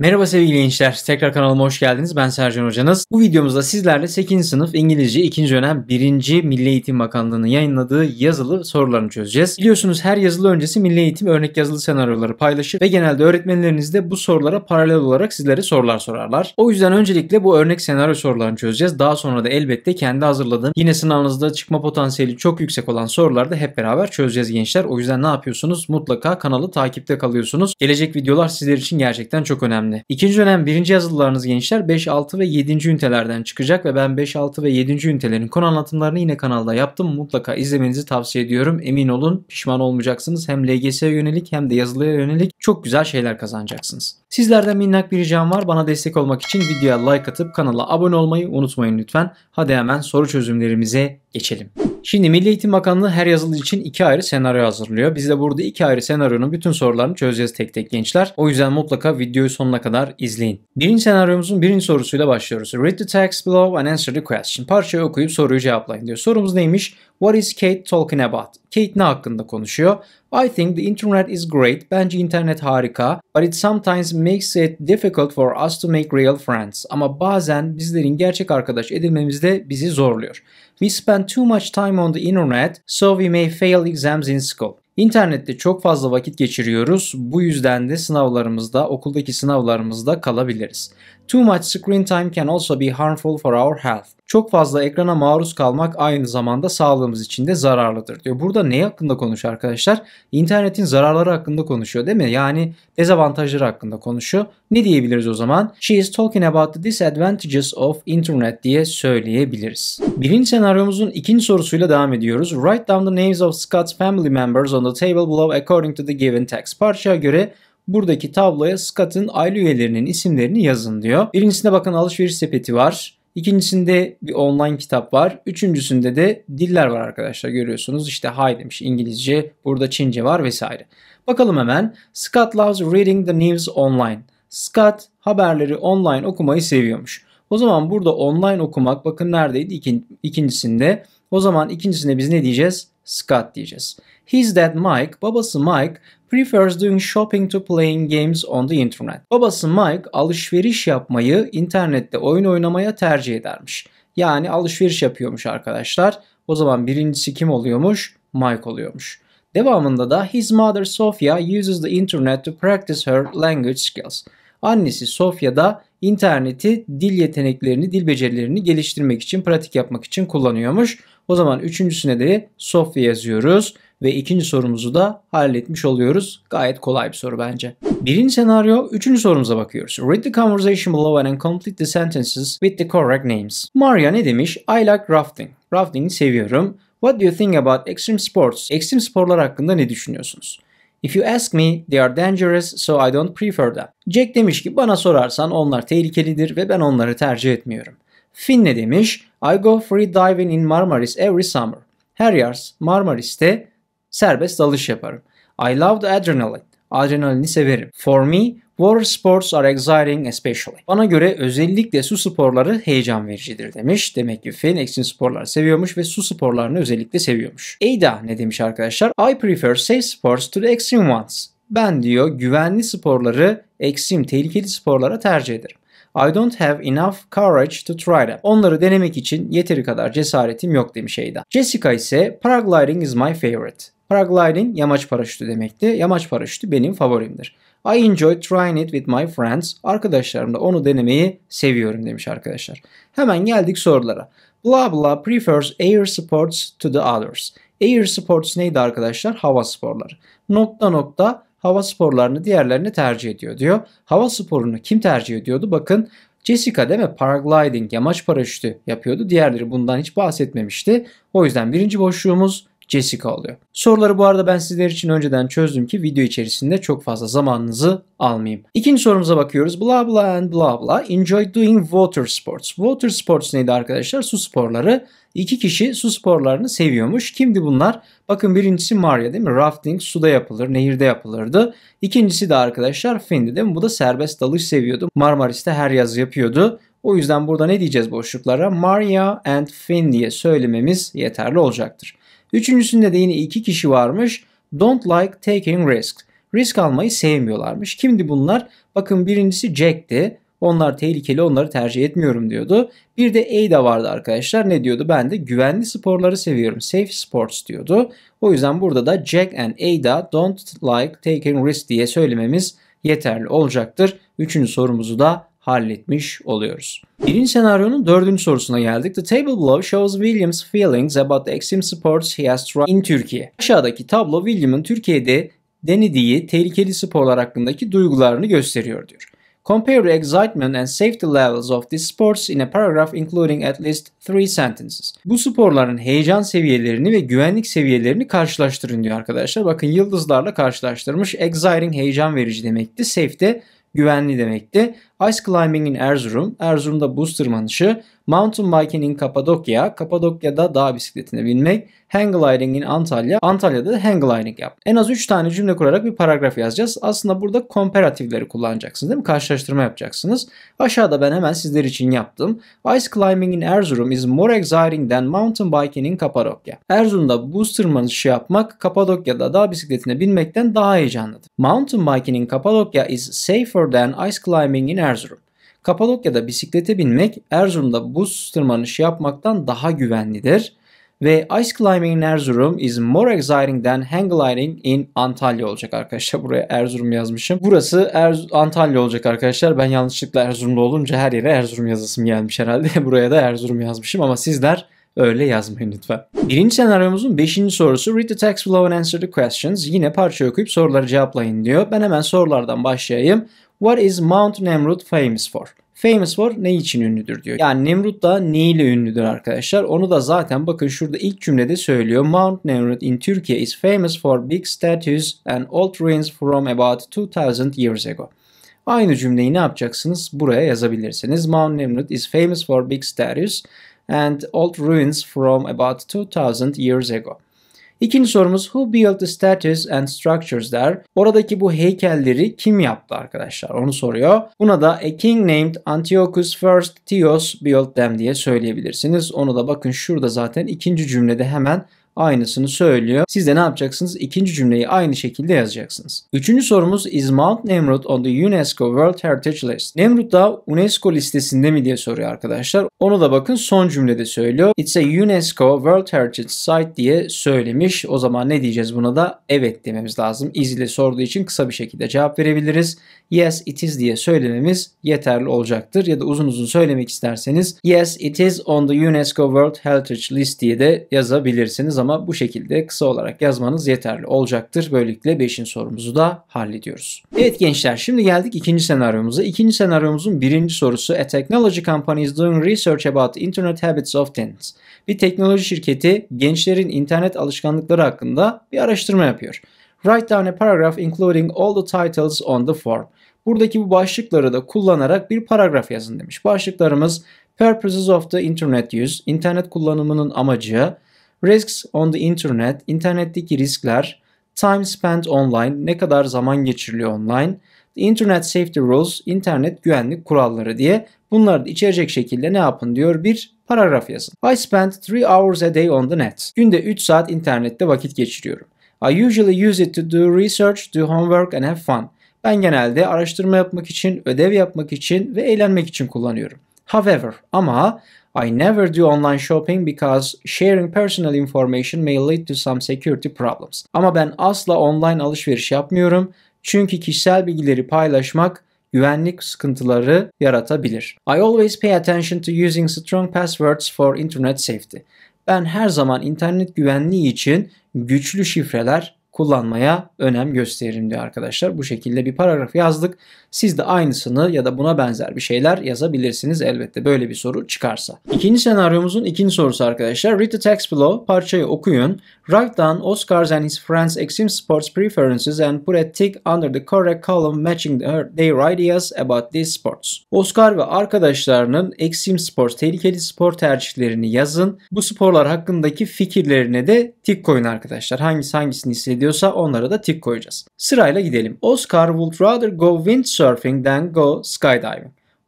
Merhaba sevgili gençler. Tekrar kanalıma hoş geldiniz. Ben Sercan Hocanız. Bu videomuzda sizlerle 8. sınıf İngilizce 2. dönem 1. Milli Eğitim Bakanlığı'nın yayınladığı yazılı sorularını çözeceğiz. Biliyorsunuz her yazılı öncesi Milli Eğitim örnek yazılı senaryoları paylaşır ve genelde öğretmenleriniz de bu sorulara paralel olarak sizlere sorular sorarlar. O yüzden öncelikle bu örnek senaryo sorularını çözeceğiz. Daha sonra da elbette kendi hazırladığım yine sınavınızda çıkma potansiyeli çok yüksek olan soruları da hep beraber çözeceğiz gençler. O yüzden ne yapıyorsunuz? Mutlaka kanalı takipte kalıyorsunuz. Gelecek videolar sizler için gerçekten çok önemli önemli. İkinci dönem birinci yazılılarınız gençler 5, 6 ve 7. ünitelerden çıkacak ve ben 5, 6 ve 7. ünitelerin konu anlatımlarını yine kanalda yaptım. Mutlaka izlemenizi tavsiye ediyorum. Emin olun pişman olmayacaksınız. Hem LGS'ye yönelik hem de yazılıya yönelik çok güzel şeyler kazanacaksınız. Sizlerden minnak bir ricam var. Bana destek olmak için videoya like atıp kanala abone olmayı unutmayın lütfen. Hadi hemen soru çözümlerimize geçelim. Şimdi Milli Eğitim Bakanlığı her yazılı için iki ayrı senaryo hazırlıyor. Biz de burada iki ayrı senaryonun bütün sorularını çözeceğiz tek tek gençler. O yüzden mutlaka videoyu sonuna kadar izleyin. Birinci senaryomuzun birinci sorusuyla başlıyoruz. Read the text below and answer the question. Parçayı okuyup soruyu cevaplayın diyor. Sorumuz neymiş? What is Kate talking about? Kate ne hakkında konuşuyor? I think the internet is great. Bence internet harika. But it sometimes makes it difficult for us to make real friends. Ama bazen bizlerin gerçek arkadaş edinmemizde bizi zorluyor. We spend too much time on the internet so we may fail exams in school. İnternette çok fazla vakit geçiriyoruz. Bu yüzden de sınavlarımızda, okuldaki sınavlarımızda kalabiliriz. Too much screen time can also be harmful for our health. Çok fazla ekrana maruz kalmak aynı zamanda sağlığımız için de zararlıdır diyor. Burada ne hakkında konuşuyor arkadaşlar? İnternetin zararları hakkında konuşuyor değil mi? Yani dezavantajları hakkında konuşuyor. Ne diyebiliriz o zaman? She is talking about the disadvantages of internet diye söyleyebiliriz. Birinci senaryomuzun ikinci sorusuyla devam ediyoruz. Write down the names of Scott's family members on the table below according to the given text. Parçaya göre buradaki tabloya Scott'ın aile üyelerinin isimlerini yazın diyor. Birincisinde bakın alışveriş sepeti var. İkincisinde bir online kitap var. Üçüncüsünde de diller var arkadaşlar görüyorsunuz. İşte hay demiş İngilizce, burada Çince var vesaire. Bakalım hemen. Scott loves reading the news online. Scott haberleri online okumayı seviyormuş. O zaman burada online okumak bakın neredeydi ikincisinde. O zaman ikincisinde biz ne diyeceğiz? Scott diyeceğiz. His dad Mike, babası Mike prefers doing shopping to playing games on the internet. Babası Mike alışveriş yapmayı internette oyun oynamaya tercih edermiş. Yani alışveriş yapıyormuş arkadaşlar. O zaman birincisi kim oluyormuş? Mike oluyormuş. Devamında da his mother Sofia uses the internet to practice her language skills. Annesi Sofia da interneti dil yeteneklerini, dil becerilerini geliştirmek için, pratik yapmak için kullanıyormuş. O zaman üçüncüsüne de Sofya yazıyoruz ve ikinci sorumuzu da halletmiş oluyoruz. Gayet kolay bir soru bence. Birinci senaryo, üçüncü sorumuza bakıyoruz. Read the conversation below and complete the sentences with the correct names. Maria ne demiş? I like rafting. Rafting seviyorum. What do you think about extreme sports? Ekstrem sporlar hakkında ne düşünüyorsunuz? If you ask me, they are dangerous, so I don't prefer them. Jack demiş ki bana sorarsan onlar tehlikelidir ve ben onları tercih etmiyorum. Finn ne demiş? I go free diving in Marmaris every summer. Her yaz Marmaris'te serbest dalış yaparım. I love the adrenaline. Adrenalini severim. For me, water sports are exciting especially. Bana göre özellikle su sporları heyecan vericidir demiş. Demek ki Phoenix'in sporları seviyormuş ve su sporlarını özellikle seviyormuş. Ada ne demiş arkadaşlar? I prefer safe sports to the extreme ones. Ben diyor güvenli sporları eksim tehlikeli sporlara tercih ederim. I don't have enough courage to try them. Onları denemek için yeteri kadar cesaretim yok demiş Ada. Jessica ise paragliding is my favorite. Paragliding yamaç paraşütü demekti. Yamaç paraşütü benim favorimdir. I enjoy trying it with my friends. Arkadaşlarımla onu denemeyi seviyorum demiş arkadaşlar. Hemen geldik sorulara. Blah blah prefers air sports to the others. Air sports neydi arkadaşlar? Hava sporları. Nokta nokta hava sporlarını diğerlerini tercih ediyor diyor. Hava sporunu kim tercih ediyordu? Bakın Jessica değil mi? Paragliding, yamaç paraşütü yapıyordu. Diğerleri bundan hiç bahsetmemişti. O yüzden birinci boşluğumuz Jessica oluyor. Soruları bu arada ben sizler için önceden çözdüm ki video içerisinde çok fazla zamanınızı almayayım. İkinci sorumuza bakıyoruz. Bla bla and bla bla. Enjoy doing water sports. Water sports neydi arkadaşlar? Su sporları. İki kişi su sporlarını seviyormuş. Kimdi bunlar? Bakın birincisi Maria değil mi? Rafting suda yapılır, nehirde yapılırdı. İkincisi de arkadaşlar Fendi değil mi? Bu da serbest dalış seviyordu. Marmaris'te her yaz yapıyordu. O yüzden burada ne diyeceğiz boşluklara? Maria and Finn diye söylememiz yeterli olacaktır. Üçüncüsünde de yine iki kişi varmış. Don't like taking risks. Risk almayı sevmiyorlarmış. Kimdi bunlar? Bakın birincisi Jack'ti. Onlar tehlikeli onları tercih etmiyorum diyordu. Bir de Ada vardı arkadaşlar. Ne diyordu? Ben de güvenli sporları seviyorum. Safe sports diyordu. O yüzden burada da Jack and Ada don't like taking risk diye söylememiz yeterli olacaktır. Üçüncü sorumuzu da halletmiş oluyoruz. Birinci senaryonun dördüncü sorusuna geldik. The table below shows William's feelings about the extreme sports he has tried in Türkiye. Aşağıdaki tablo William'ın Türkiye'de denediği tehlikeli sporlar hakkındaki duygularını gösteriyor diyor. Compare the excitement and safety levels of these sports in a paragraph including at least three sentences. Bu sporların heyecan seviyelerini ve güvenlik seviyelerini karşılaştırın diyor arkadaşlar. Bakın yıldızlarla karşılaştırmış. Exciting heyecan verici demekti. safe de güvenli demekti. Ice climbing'in Erzurum, Erzurum'da buz tırmanışı, Mountain biking'in Kapadokya, Kapadokya'da dağ bisikletine binmek, Hang Gliding Antalya, Antalya'da da Hang Gliding yap. En az 3 tane cümle kurarak bir paragraf yazacağız. Aslında burada komparatifleri kullanacaksınız değil mi? Karşılaştırma yapacaksınız. Aşağıda ben hemen sizler için yaptım. Ice climbing'in Erzurum is more exciting than Mountain biking'in Kapadokya. Erzurum'da buz tırmanışı yapmak, Kapadokya'da dağ bisikletine binmekten daha heyecanlıdır. Mountain biking'in Kapadokya is safer than Ice climbing'in Erzurum. Erzurum. Kapadokya'da bisiklete binmek Erzurum'da buz tırmanışı yapmaktan daha güvenlidir ve ice climbing in Erzurum is more exciting than hang gliding in Antalya olacak arkadaşlar. Buraya Erzurum yazmışım. Burası Erz Antalya olacak arkadaşlar. Ben yanlışlıkla Erzurumlu olunca her yere Erzurum yazasım gelmiş herhalde. Buraya da Erzurum yazmışım ama sizler Öyle yazmayın lütfen. Birinci senaryomuzun beşinci sorusu read the text below and answer the questions. Yine parça okuyup soruları cevaplayın diyor. Ben hemen sorulardan başlayayım. What is Mount Nemrut famous for? Famous for ne için ünlüdür diyor. Yani Nemrut da neyle ünlüdür arkadaşlar? Onu da zaten bakın şurada ilk cümlede söylüyor. Mount Nemrut in Turkey is famous for big statues and old ruins from about 2000 years ago. Aynı cümleyi ne yapacaksınız? Buraya yazabilirsiniz. Mount Nemrut is famous for big statues and old ruins from about 2000 years ago. İkinci sorumuz Who built the statues and structures there? Oradaki bu heykelleri kim yaptı arkadaşlar onu soruyor. Buna da a king named Antiochus I Theos built them diye söyleyebilirsiniz. Onu da bakın şurada zaten ikinci cümlede hemen aynısını söylüyor. Siz de ne yapacaksınız? İkinci cümleyi aynı şekilde yazacaksınız. Üçüncü sorumuz is Mount Nemrut on the UNESCO World Heritage List? Nemrut da UNESCO listesinde mi diye soruyor arkadaşlar. Onu da bakın son cümlede söylüyor. It's a UNESCO World Heritage Site diye söylemiş. O zaman ne diyeceğiz buna da? Evet dememiz lazım. Is ile sorduğu için kısa bir şekilde cevap verebiliriz. Yes it is diye söylememiz yeterli olacaktır. Ya da uzun uzun söylemek isterseniz yes it is on the UNESCO World Heritage List diye de yazabilirsiniz ama bu şekilde kısa olarak yazmanız yeterli olacaktır. Böylelikle 5. sorumuzu da hallediyoruz. Evet gençler şimdi geldik ikinci senaryomuza. İkinci senaryomuzun birinci sorusu A technology company is doing research about internet habits of teens. Bir teknoloji şirketi gençlerin internet alışkanlıkları hakkında bir araştırma yapıyor. Write down a paragraph including all the titles on the form. Buradaki bu başlıkları da kullanarak bir paragraf yazın demiş. Başlıklarımız Purposes of the Internet Use, internet kullanımının amacı, Risks on the internet, internetteki riskler, time spent online, ne kadar zaman geçiriliyor online, the internet safety rules, internet güvenlik kuralları diye bunları da içerecek şekilde ne yapın diyor bir paragraf yazın. I spend 3 hours a day on the net. Günde 3 saat internette vakit geçiriyorum. I usually use it to do research, do homework and have fun. Ben genelde araştırma yapmak için, ödev yapmak için ve eğlenmek için kullanıyorum. However ama I never do online shopping because sharing personal information may lead to some security problems. Ama ben asla online alışveriş yapmıyorum çünkü kişisel bilgileri paylaşmak güvenlik sıkıntıları yaratabilir. I always pay attention to using strong passwords for internet safety. Ben her zaman internet güvenliği için güçlü şifreler kullanmaya önem gösteririm diyor arkadaşlar. Bu şekilde bir paragraf yazdık. Siz de aynısını ya da buna benzer bir şeyler yazabilirsiniz elbette böyle bir soru çıkarsa. İkinci senaryomuzun ikinci sorusu arkadaşlar. Read the text below, parçayı okuyun. Write down Oscars and his friends' extreme sports preferences and put a tick under the correct column matching their ideas about these sports. Oscar ve arkadaşlarının extreme sports, tehlikeli spor tercihlerini yazın. Bu sporlar hakkındaki fikirlerine de tick koyun arkadaşlar. Hangisi hangisini hissediyor geliyorsa onlara da tik koyacağız. Sırayla gidelim. Oscar would rather go windsurfing than go skydiving.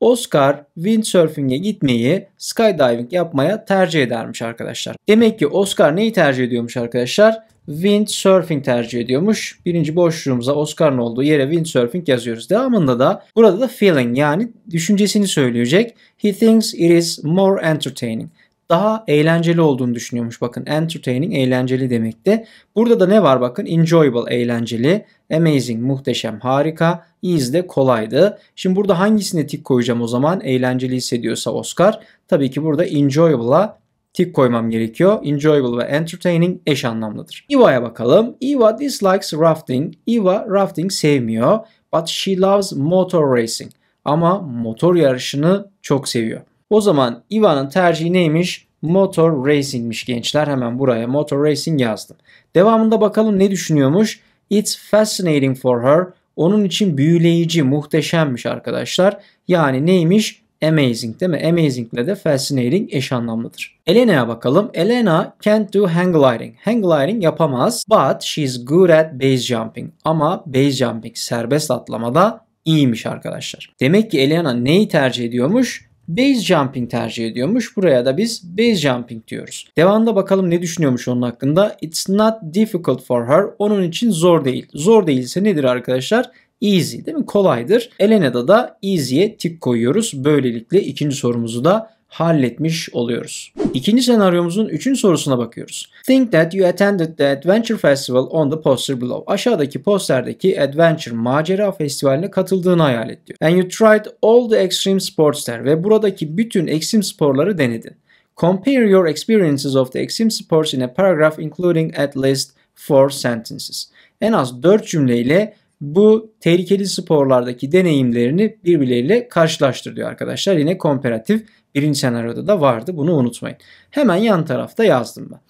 Oscar windsurfing'e gitmeyi skydiving yapmaya tercih edermiş arkadaşlar. Demek ki Oscar neyi tercih ediyormuş arkadaşlar? windsurfing tercih ediyormuş. Birinci boşluğumuza Oscar'ın olduğu yere windsurfing yazıyoruz. Devamında da burada da feeling yani düşüncesini söyleyecek. He thinks it is more entertaining daha eğlenceli olduğunu düşünüyormuş. Bakın entertaining eğlenceli demekti. Burada da ne var bakın enjoyable eğlenceli, amazing muhteşem harika, is de kolaydı. Şimdi burada hangisine tik koyacağım o zaman eğlenceli hissediyorsa Oscar? Tabii ki burada enjoyable'a tik koymam gerekiyor. Enjoyable ve entertaining eş anlamlıdır. Eva'ya bakalım. Eva dislikes rafting. Eva rafting sevmiyor. But she loves motor racing. Ama motor yarışını çok seviyor. O zaman Ivan'ın tercihi neymiş? Motor Racing'miş gençler. Hemen buraya Motor Racing yazdım. Devamında bakalım ne düşünüyormuş? It's fascinating for her. Onun için büyüleyici, muhteşemmiş arkadaşlar. Yani neymiş? Amazing değil mi? Amazing ile de fascinating eş anlamlıdır. Elena'ya bakalım. Elena can't do hang gliding. Hang gliding yapamaz. But she's good at base jumping. Ama base jumping serbest atlamada iyiymiş arkadaşlar. Demek ki Elena neyi tercih ediyormuş? base jumping tercih ediyormuş. Buraya da biz base jumping diyoruz. Devamında bakalım ne düşünüyormuş onun hakkında. It's not difficult for her. Onun için zor değil. Zor değilse nedir arkadaşlar? Easy değil mi? Kolaydır. Elena'da da easy'ye tik koyuyoruz. Böylelikle ikinci sorumuzu da halletmiş oluyoruz. İkinci senaryomuzun üçüncü sorusuna bakıyoruz. Think that you attended the Adventure Festival on the poster below. Aşağıdaki posterdeki Adventure Macera Festivali'ne katıldığını hayal et diyor. And you tried all the extreme sports there. Ve buradaki bütün ekstrem sporları denedin. Compare your experiences of the extreme sports in a paragraph including at least four sentences. En az dört cümleyle bu tehlikeli sporlardaki deneyimlerini birbirleriyle karşılaştır diyor arkadaşlar. Yine komparatif birinci senaryoda da vardı bunu unutmayın. Hemen yan tarafta yazdım ben.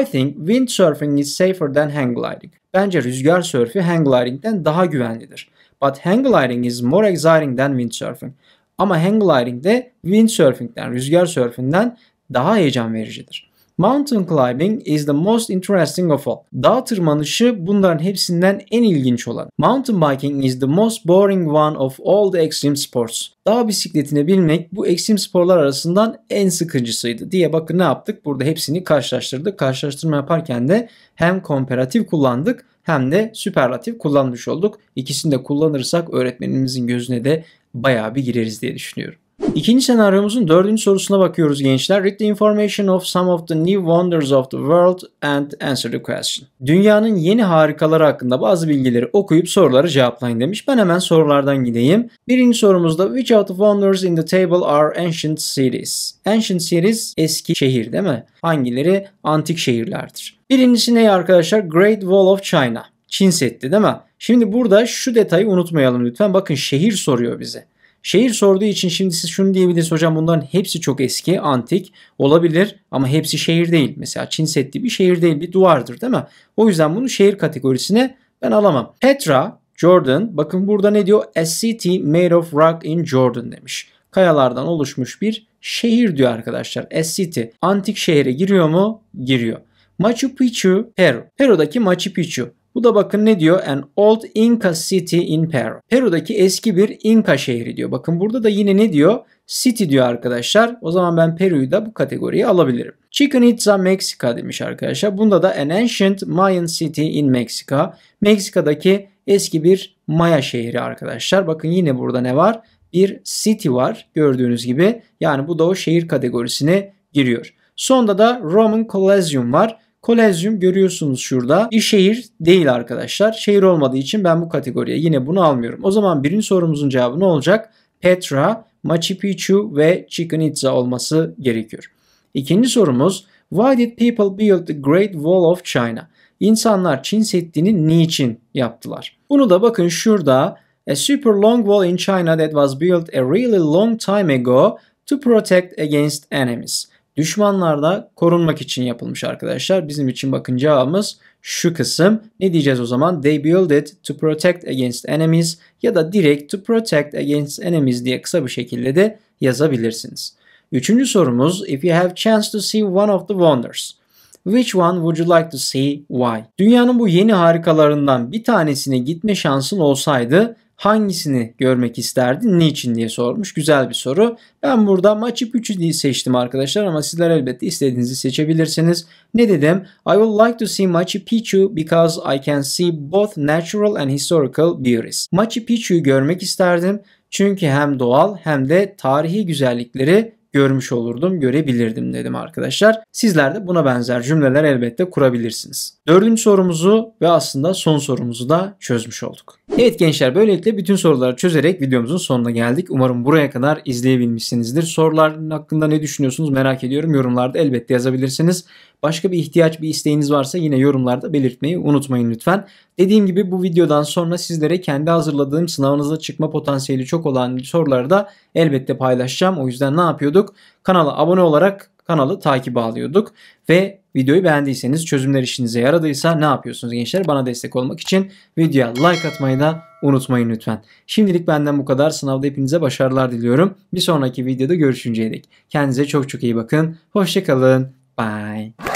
I think windsurfing is safer than hang gliding. Bence rüzgar sörfü hang gliding'den daha güvenlidir. But hang gliding is more exciting than windsurfing. Ama hang gliding de windsurfing'den, rüzgar sörfünden daha heyecan vericidir. Mountain climbing is the most interesting of all. Dağ tırmanışı bunların hepsinden en ilginç olan. Mountain biking is the most boring one of all the extreme sports. Dağ bisikletine binmek bu ekstrem sporlar arasından en sıkıcısıydı diye bakın ne yaptık? Burada hepsini karşılaştırdık. Karşılaştırma yaparken de hem komparatif kullandık hem de süperlatif kullanmış olduk. İkisini de kullanırsak öğretmenimizin gözüne de bayağı bir gireriz diye düşünüyorum. İkinci senaryomuzun dördüncü sorusuna bakıyoruz gençler. Read the information of some of the new wonders of the world and answer the question. Dünyanın yeni harikaları hakkında bazı bilgileri okuyup soruları cevaplayın demiş. Ben hemen sorulardan gideyim. Birinci sorumuzda which of the wonders in the table are ancient cities? Ancient cities eski şehir değil mi? Hangileri antik şehirlerdir? Birincisi ne arkadaşlar? Great Wall of China. Çin Seddi değil mi? Şimdi burada şu detayı unutmayalım lütfen. Bakın şehir soruyor bize. Şehir sorduğu için şimdi siz şunu diyebilirsiniz hocam bunların hepsi çok eski, antik olabilir ama hepsi şehir değil. Mesela Çin Seddi bir şehir değil bir duvardır değil mi? O yüzden bunu şehir kategorisine ben alamam. Petra, Jordan bakın burada ne diyor? A city made of rock in Jordan demiş. Kayalardan oluşmuş bir şehir diyor arkadaşlar. A city antik şehre giriyor mu? Giriyor. Machu Picchu, Peru. Peru'daki Machu Picchu. Bu da bakın ne diyor? An old Inca city in Peru. Peru'daki eski bir Inca şehri diyor. Bakın burada da yine ne diyor? City diyor arkadaşlar. O zaman ben Peru'yu da bu kategoriye alabilirim. Chichen Itza Mexico demiş arkadaşlar. Bunda da an ancient Mayan city in Mexico. Meksika'daki eski bir Maya şehri arkadaşlar. Bakın yine burada ne var? Bir city var gördüğünüz gibi. Yani bu da o şehir kategorisine giriyor. Sonda da Roman Colosseum var. Kolezyum görüyorsunuz şurada bir şehir değil arkadaşlar. Şehir olmadığı için ben bu kategoriye yine bunu almıyorum. O zaman birinci sorumuzun cevabı ne olacak? Petra, Machu Picchu ve Chichen Itza olması gerekiyor. İkinci sorumuz Why did people build the Great Wall of China? İnsanlar Çin Seddi'ni niçin yaptılar? Bunu da bakın şurada A super long wall in China that was built a really long time ago to protect against enemies düşmanlarda korunmak için yapılmış arkadaşlar. Bizim için bakın cevabımız şu kısım. Ne diyeceğiz o zaman? They build it to protect against enemies ya da direct to protect against enemies diye kısa bir şekilde de yazabilirsiniz. Üçüncü sorumuz if you have chance to see one of the wonders. Which one would you like to see? Why? Dünyanın bu yeni harikalarından bir tanesine gitme şansın olsaydı hangisini görmek isterdin, niçin diye sormuş. Güzel bir soru. Ben burada Machu Picchu Picchu'yu seçtim arkadaşlar ama sizler elbette istediğinizi seçebilirsiniz. Ne dedim? I would like to see Machu Picchu because I can see both natural and historical beauties. Machu Picchu'yu görmek isterdim. Çünkü hem doğal hem de tarihi güzellikleri görmüş olurdum, görebilirdim dedim arkadaşlar. Sizler de buna benzer cümleler elbette kurabilirsiniz. Dördüncü sorumuzu ve aslında son sorumuzu da çözmüş olduk. Evet gençler böylelikle bütün soruları çözerek videomuzun sonuna geldik. Umarım buraya kadar izleyebilmişsinizdir. Soruların hakkında ne düşünüyorsunuz merak ediyorum. Yorumlarda elbette yazabilirsiniz. Başka bir ihtiyaç, bir isteğiniz varsa yine yorumlarda belirtmeyi unutmayın lütfen. Dediğim gibi bu videodan sonra sizlere kendi hazırladığım sınavınızda çıkma potansiyeli çok olan soruları da elbette paylaşacağım. O yüzden ne yapıyorduk? Kanala abone olarak kanalı takip alıyorduk ve videoyu beğendiyseniz, çözümler işinize yaradıysa ne yapıyorsunuz gençler? Bana destek olmak için videoya like atmayı da unutmayın lütfen. Şimdilik benden bu kadar. Sınavda hepinize başarılar diliyorum. Bir sonraki videoda görüşünceye dek. Kendinize çok çok iyi bakın. Hoşçakalın. Bye.